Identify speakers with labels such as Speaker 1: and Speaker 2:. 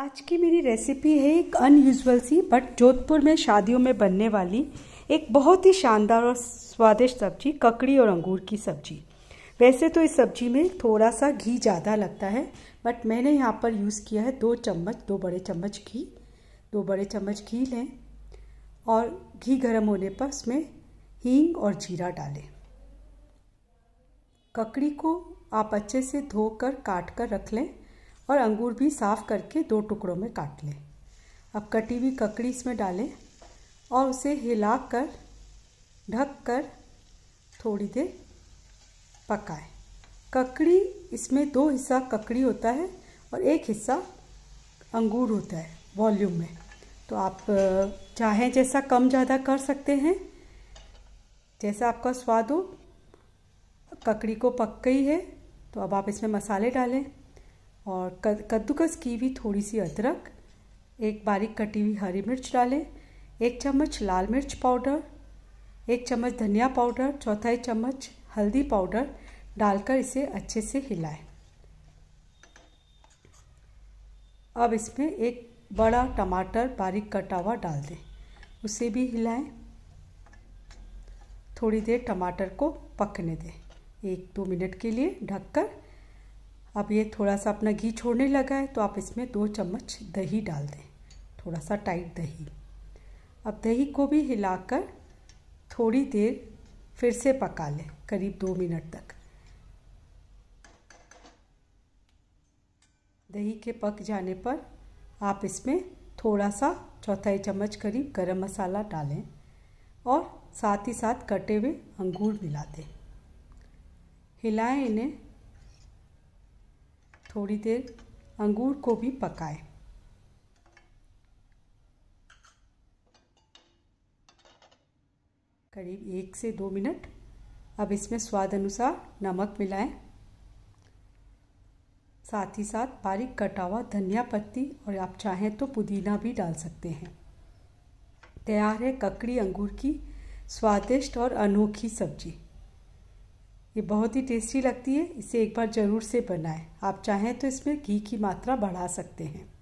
Speaker 1: आज की मेरी रेसिपी है एक अनयूजल सी बट जोधपुर में शादियों में बनने वाली एक बहुत ही शानदार और स्वादिष्ट सब्जी ककड़ी और अंगूर की सब्जी वैसे तो इस सब्जी में थोड़ा सा घी ज़्यादा लगता है बट मैंने यहाँ पर यूज़ किया है दो चम्मच दो बड़े चम्मच घी दो बड़े चम्मच घी लें और घी गर्म होने पर उसमें हींग और जीरा डालें ककड़ी को आप अच्छे से धोकर काट कर रख लें और अंगूर भी साफ़ करके दो टुकड़ों में काट लें अब कटी हुई ककड़ी इसमें डालें और उसे हिला कर ढक कर थोड़ी देर पकाएं ककड़ी इसमें दो हिस्सा ककड़ी होता है और एक हिस्सा अंगूर होता है वॉल्यूम में तो आप चाहें जैसा कम ज़्यादा कर सकते हैं जैसा आपका स्वाद हो ककड़ी को पक गई है तो अब आप इसमें मसाले डालें और कद्दूकस की हुई थोड़ी सी अदरक एक बारीक कटी हुई हरी मिर्च डालें एक चम्मच लाल मिर्च पाउडर एक चम्मच धनिया पाउडर चौथाई चम्मच हल्दी पाउडर डालकर इसे अच्छे से हिलाएं अब इसमें एक बड़ा टमाटर बारीक कटा हुआ डाल दें उसे भी हिलाएं थोड़ी देर टमाटर को पकने दें एक दो मिनट के लिए ढककर अब ये थोड़ा सा अपना घी छोड़ने लगा है तो आप इसमें दो चम्मच दही डाल दें थोड़ा सा टाइट दही अब दही को भी हिलाकर थोड़ी देर फिर से पका लें करीब दो मिनट तक दही के पक जाने पर आप इसमें थोड़ा सा चौथाई चम्मच करीब गरम मसाला डालें और साथ ही साथ कटे हुए अंगूर मिला दें हिलाएं इन्हें थोड़ी देर अंगूर को भी पकाएं करीब एक से दो मिनट अब इसमें स्वाद अनुसार नमक मिलाएं साथ ही साथ बारीक कटा हुआ धनिया पत्ती और आप चाहें तो पुदीना भी डाल सकते हैं तैयार है ककड़ी अंगूर की स्वादिष्ट और अनोखी सब्जी ये बहुत ही टेस्टी लगती है इसे एक बार ज़रूर से बनाएं आप चाहें तो इसमें घी की मात्रा बढ़ा सकते हैं